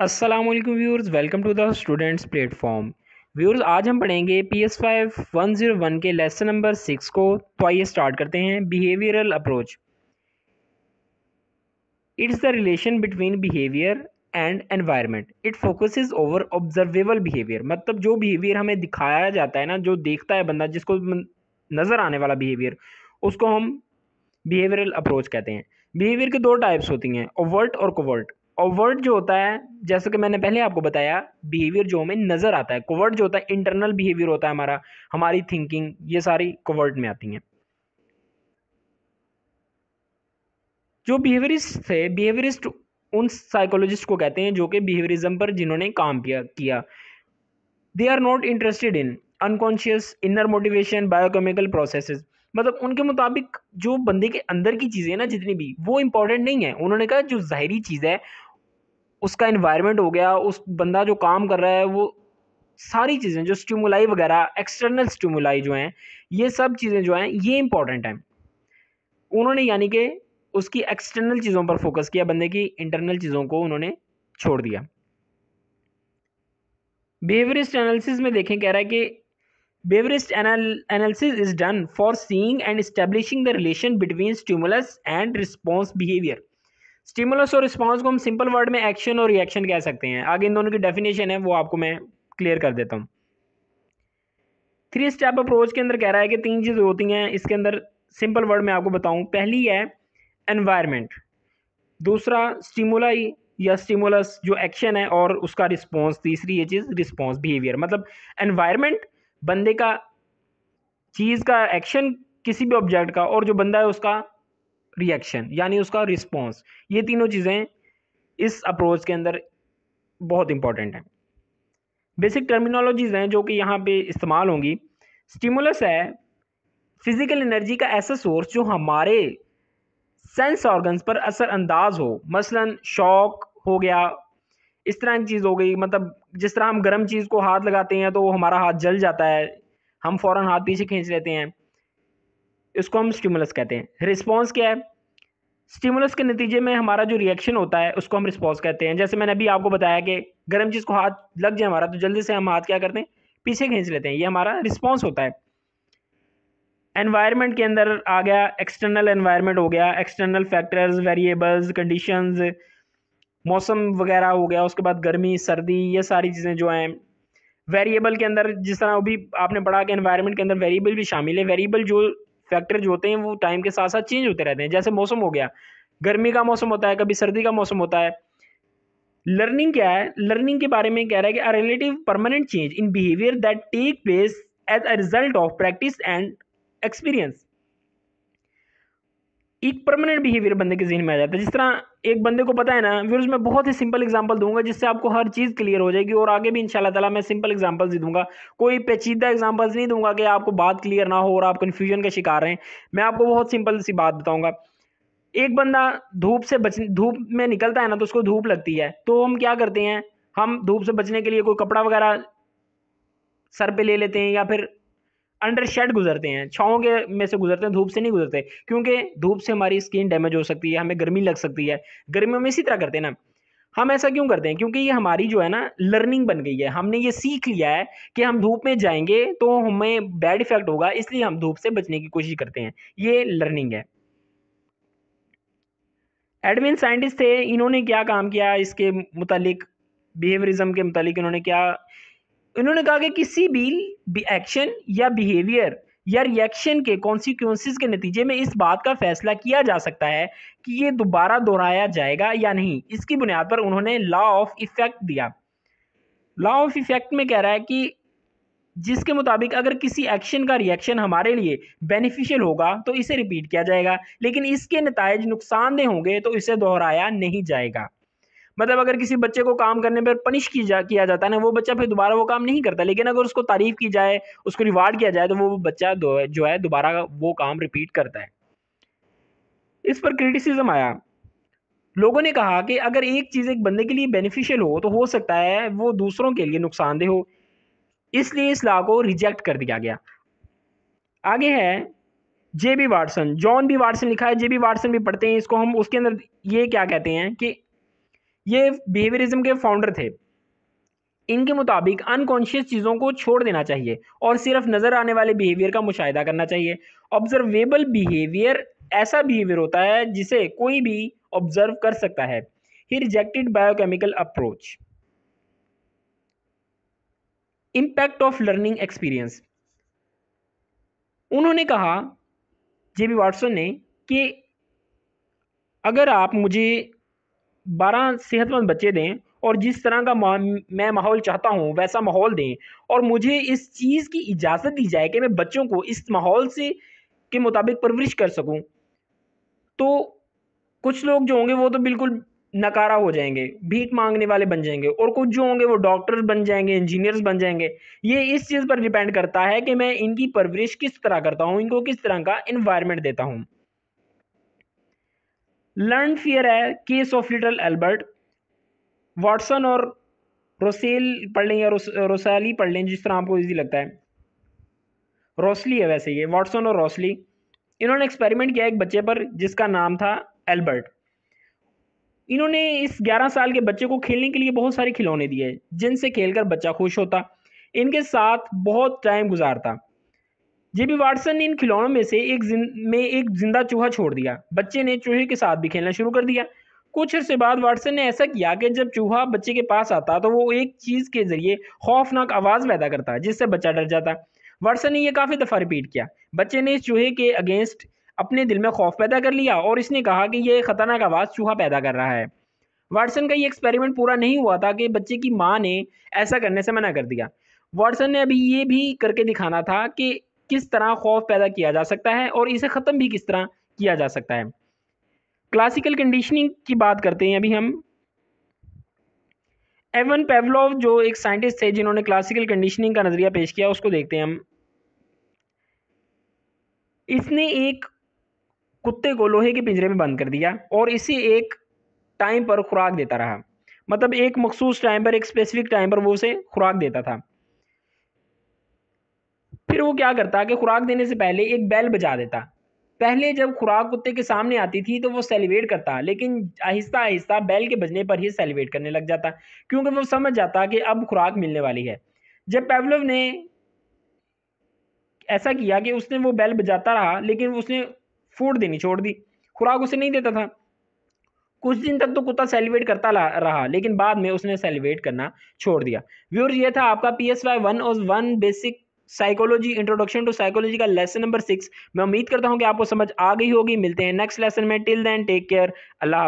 Aslam viewers welcome to the students platform viewers आज हम पढ़ेंगे P S five one zero one के lesson number six को तो आइए स्टार्ट करते हैं behavioural approach it's the relation between behaviour and environment it focus over observable behaviour मतलब जो बिहेवियर हमें दिखाया जाता है ना जो देखता है बंदा जिसको नज़र आने वाला बिहेवियर उसको हम बिहेवियरल अप्रोच कहते हैं बिहेवियर के दो टाइप्स होती हैं ओवर्ट और कोवर्ट और वर्ड जो होता है जैसे कि मैंने पहले आपको बताया बिहेवियर जो हमें नज़र आता है कोवर्ड जो होता है इंटरनल बिहेवियर होता है हमारा हमारी थिंकिंग ये सारी कोवर्ड में आती हैं जो बिहेवियरिस्ट थे बिहेवियरिस्ट उन साइकोलॉजिस्ट को कहते हैं जो कि बिहेवियरिज्म पर जिन्होंने काम किया they are not interested in unconscious inner motivation biochemical processes मतलब उनके मुताबिक जो बंदे के अंदर की चीज़ें ना जितनी भी वो इम्पॉर्टेंट नहीं है उन्होंने कहा जो ज़ाहरी चीज़ है उसका इन्वायरमेंट हो गया उस बंदा जो काम कर रहा है वो सारी चीज़ें जो स्टिमुलाई वगैरह एक्सटर्नल स्टिमुलाई जो हैं ये सब चीज़ें जो हैं ये इंपॉर्टेंट हैं उन्होंने यानी कि उसकी एक्सटर्नल चीज़ों पर फोकस किया बंदे की इंटरनल चीज़ों को उन्होंने छोड़ दिया बेवरिस्ट एनालिसिस में देखें कह रहा है कि behaviourist analysis is done for seeing and establishing the relation between stimulus and response behaviour stimulus और रिस्पॉन्स को हम सिंपल वर्ड में एक्शन और रिएक्शन कह सकते हैं आगे इन दोनों की डेफिनेशन है वो आपको मैं क्लियर कर देता हूँ थ्री स्टेप अप्रोच के अंदर कह रहा है कि तीन चीज़ें होती हैं इसके अंदर सिंपल वर्ड में आपको बताऊँ पहली है एनवायरनमेंट दूसरा स्टिमुलाई या स्टिमुलस जो एक्शन है और उसका रिस्पॉन्स तीसरी ये चीज़ रिस्पॉन्स बिहेवियर मतलब एनवायरनमेंट बंदे का चीज़ का एक्शन किसी भी ऑब्जेक्ट का और जो बंदा है उसका रिएक्शन यानी उसका रिस्पॉन्स ये तीनों चीज़ें इस अप्रोच के अंदर बहुत इंपॉर्टेंट हैं बेसिक टर्मिनोलॉजीज़ हैं जो कि यहाँ पे इस्तेमाल होंगी स्टिमुलस है फिज़िकल एनर्जी का ऐसा सोर्स जो हमारे सेंस ऑर्गन्स पर असर अंदाज हो मसलन शौक हो गया इस तरह की चीज़ हो गई मतलब जिस तरह हम गर्म चीज़ को हाथ लगाते हैं तो हमारा हाथ जल जाता है हम फ़ौर हाथ पीछे खींच लेते हैं इसको हम स्टिमुलस कहते हैं रिस्पॉन्स क्या है स्टिमुलस के नतीजे में हमारा जो रिएक्शन होता है उसको हम रिस्पॉन्स कहते हैं जैसे मैंने अभी आपको बताया कि गर्म चीज़ को हाथ लग जाए हमारा तो जल्दी से हम हाथ क्या करते हैं पीछे खींच लेते हैं ये हमारा रिस्पॉन्स होता है एनवायरमेंट के अंदर आ गया एक्सटर्नल एनवायरमेंट हो गया एक्सटर्नल फैक्टर्स वेरिएबल्स कंडीशंस मौसम वगैरह हो गया उसके बाद गर्मी सर्दी ये सारी चीज़ें जो हैं वेरिएबल के अंदर जिस तरह अभी आपने पढ़ा कि एनवायरनमेंट के अंदर वेरिएबल भी शामिल है वेरिएबल जो फैक्टर जो होते हैं वो टाइम के साथ साथ चेंज होते रहते हैं जैसे मौसम हो गया गर्मी का मौसम होता है कभी सर्दी का मौसम होता है लर्निंग क्या है लर्निंग के बारे में कह रहा है कि a relative permanent change in behaviour that take place as a result of practice and experience एक परमानेंट बिहेवियर बंदे के जहन में आ जाता है जिस तरह एक बंदे को पता है ना फिर उसमें बहुत ही सिंपल एग्जांपल दूंगा जिससे आपको हर चीज़ क्लियर हो जाएगी और आगे भी इंशाल्लाह ताला मैं सिंपल एग्जांपल्स ही दूंगा कोई पेचीदा एग्जांपल्स नहीं दूंगा कि आपको बात क्लियर ना हो और आप कन्फ्यूजन का शिकार हैं मैं आपको बहुत सिंपल सी बात बताऊँगा एक बंदा धूप से बच धूप में निकलता है ना तो उसको धूप लगती है तो हम क्या करते हैं हम धूप से बचने के लिए कोई कपड़ा वगैरह सर पर ले लेते हैं या फिर अंडर शेड गुजरते हैं छाओं के में से गुजरते हैं धूप से नहीं गुजरते क्योंकि धूप से हमारी स्किन डैमेज हो सकती है हमें गर्मी लग सकती है गर्मियों में इसी तरह करते हैं ना हम ऐसा क्यों करते हैं क्योंकि ये हमारी जो है ना लर्निंग बन गई है हमने ये सीख लिया है कि हम धूप में जाएंगे तो हमें बैड इफेक्ट होगा इसलिए हम धूप से बचने की कोशिश करते हैं ये लर्निंग है एडमिन साइंटिस्ट थे इन्होंने क्या काम किया इसके मुतालिक बिहेवियरिज्म के मुतालिक इन्होंने क्या इन्होंने कहा कि किसी भी एक्शन या बिहेवियर या रिएक्शन के कॉन्सिक्वेंसिस के नतीजे में इस बात का फैसला किया जा सकता है कि ये दोबारा दोहराया जाएगा या नहीं इसकी बुनियाद पर उन्होंने लॉ ऑफ इफेक्ट दिया लॉ ऑफ इफेक्ट में कह रहा है कि जिसके मुताबिक अगर किसी एक्शन का रिएक्शन हमारे लिए बेनिफिशियल होगा तो इसे रिपीट किया जाएगा लेकिन इसके नतज नुकसानदेह होंगे तो इसे दोहराया नहीं जाएगा मतलब अगर किसी बच्चे को काम करने पर पनिश की जा किया जाता है ना वो बच्चा फिर दोबारा वो काम नहीं करता लेकिन अगर उसको तारीफ़ की जाए उसको रिवार्ड किया जाए तो वो बच्चा जो है दोबारा वो काम रिपीट करता है इस पर क्रिटिसिज्म आया लोगों ने कहा कि अगर एक चीज़ एक बंदे के लिए बेनिफिशियल हो तो हो सकता है वो दूसरों के लिए नुकसानदेह हो इसलिए इस लॉ को रिजेक्ट कर दिया गया आगे है J B Watson John B Watson लिखा है जे बी वाटसन भी पढ़ते हैं इसको हम उसके अंदर ये क्या कहते हैं कि ये बिहेवियरिज्म के फाउंडर थे इनके मुताबिक अनकॉन्शियस चीज़ों को छोड़ देना चाहिए और सिर्फ नज़र आने वाले बिहेवियर का मुशाहिदा करना चाहिए ऑब्जर्वेबल बिहेवियर ऐसा बिहेवियर होता है जिसे कोई भी ऑब्जर्व कर सकता है he rejected biochemical approach impact of learning experience उन्होंने कहा जे बी वाटसन ने कि अगर आप मुझे बारह सेहतमंद बच्चे दें और जिस तरह का मैं माहौल चाहता हूँ वैसा माहौल दें और मुझे इस चीज़ की इजाज़त दी जाए कि मैं बच्चों को इस माहौल से के मुताबिक परवरिश कर सकूँ तो कुछ लोग जो होंगे वो तो बिल्कुल नकारा हो जाएंगे भीख मांगने वाले बन जाएंगे और कुछ जो होंगे वो डॉक्टर्स बन जाएंगे इंजीनियर्स बन जाएंगे ये इस चीज़ पर डिपेंड करता है कि मैं इनकी परवरिश किस तरह करता हूँ इनको किस तरह का इन्वायरमेंट देता हूँ लर्न फियर है case of little Albert Watson और रोसेल पढ़ लें या रोसैली पढ़ लें जिस तरह आपको ईजी लगता है रोसली है वैसे ये वाटसन और रोसली इन्होंने एक्सपेरिमेंट किया एक बच्चे पर जिसका नाम था एल्बर्ट इन्होंने इस 11 साल के बच्चे को खेलने के लिए बहुत सारे खिलौने दिए जिनसे खेलकर बच्चा खुश होता इनके साथ बहुत टाइम गुजारता जेबी वाटसन ने इन खिलौनों में से एक में एक जिंदा चूहा छोड़ दिया बच्चे ने चूहे के साथ भी खेलना शुरू कर दिया कुछ अरसे बाद वाटसन ने ऐसा किया कि जब चूहा बच्चे के पास आता तो वो एक चीज़ के ज़रिए खौफनाक आवाज़ पैदा करता जिससे बच्चा डर जाता वाटसन ने यह काफ़ी दफ़ा रिपीट किया बच्चे ने इस चूहे के अगेंस्ट अपने दिल में खौफ पैदा कर लिया और इसने कहा कि यह ख़तरनाक आवाज़ चूहा पैदा कर रहा है वाटसन का ये एक्सपेरिमेंट पूरा नहीं हुआ था कि बच्चे की माँ ने ऐसा करने से मना कर दिया वाटसन ने अभी ये भी करके दिखाना था कि किस तरह खौफ पैदा किया जा सकता है और इसे ख़त्म भी किस तरह किया जा सकता है क्लासिकल कंडीशनिंग की बात करते हैं अभी हम एवन पेवलोव जो एक साइंटिस्ट थे जिन्होंने क्लासिकल कंडीशनिंग का नज़रिया पेश किया उसको देखते हैं हम इसने एक कुत्ते को लोहे के पिंजरे में बंद कर दिया और इसे एक टाइम पर खुराक देता रहा मतलब एक मखसूस टाइम पर एक स्पेसिफिक टाइम पर वो उसे खुराक देता था फिर वो क्या करता कि खुराक देने से पहले एक बैल बजा देता पहले जब खुराक कुत्ते के सामने आती थी तो वो सेलिब्रेट करता लेकिन आहिस्ता आहिस्ता बैल के बजने पर ही सेलिब्रेट करने लग जाता क्योंकि वो समझ जाता कि अब खुराक मिलने वाली है जब पेवलव ने ऐसा किया कि उसने वो बैल बजाता रहा लेकिन उसने फूड देनी छोड़ दी खुराक उसे नहीं देता था कुछ दिन तक तो कुत्ता सेलिब्रेट करता रहा लेकिन बाद में उसने सेलिब्रेट करना छोड़ दिया व्यूर ये था आपका पी एस वाई वन और one basic psychology introduction to psychology का लेसन नंबर सिक्स मैं उम्मीद करता हूँ कि आपको समझ आ गई होगी मिलते हैं नेक्स्ट लेसन में टिल देन टेक केयर अल्लाह